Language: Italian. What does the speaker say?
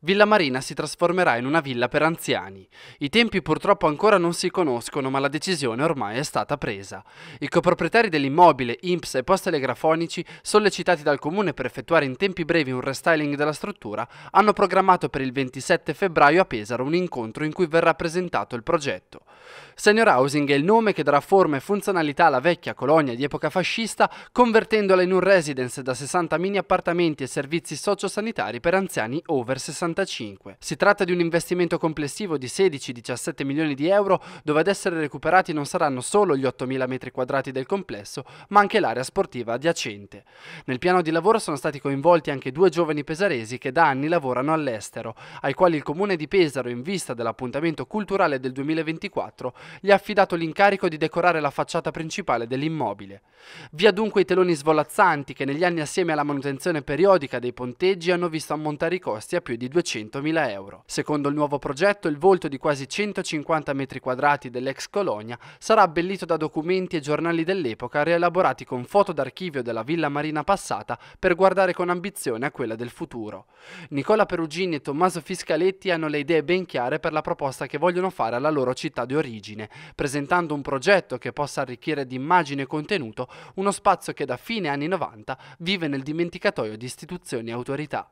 Villa Marina si trasformerà in una villa per anziani. I tempi purtroppo ancora non si conoscono, ma la decisione ormai è stata presa. I coproprietari dell'immobile, IMPS e post-telegrafonici, sollecitati dal comune per effettuare in tempi brevi un restyling della struttura, hanno programmato per il 27 febbraio a Pesaro un incontro in cui verrà presentato il progetto. Senior Housing è il nome che darà forma e funzionalità alla vecchia colonia di epoca fascista, convertendola in un residence da 60 mini appartamenti e servizi sociosanitari per anziani over 60 65. Si tratta di un investimento complessivo di 16-17 milioni di euro dove ad essere recuperati non saranno solo gli 8.000 metri quadrati del complesso, ma anche l'area sportiva adiacente. Nel piano di lavoro sono stati coinvolti anche due giovani pesaresi che da anni lavorano all'estero, ai quali il comune di Pesaro, in vista dell'appuntamento culturale del 2024, gli ha affidato l'incarico di decorare la facciata principale dell'immobile. Via dunque i teloni svolazzanti che negli anni assieme alla manutenzione periodica dei ponteggi hanno visto ammontare i costi a più di 2 200.000 euro. Secondo il nuovo progetto, il volto di quasi 150 metri quadrati dell'ex colonia sarà abbellito da documenti e giornali dell'epoca rielaborati con foto d'archivio della villa marina passata per guardare con ambizione a quella del futuro. Nicola Perugini e Tommaso Fiscaletti hanno le idee ben chiare per la proposta che vogliono fare alla loro città di origine, presentando un progetto che possa arricchire di immagine e contenuto uno spazio che da fine anni 90 vive nel dimenticatoio di istituzioni e autorità.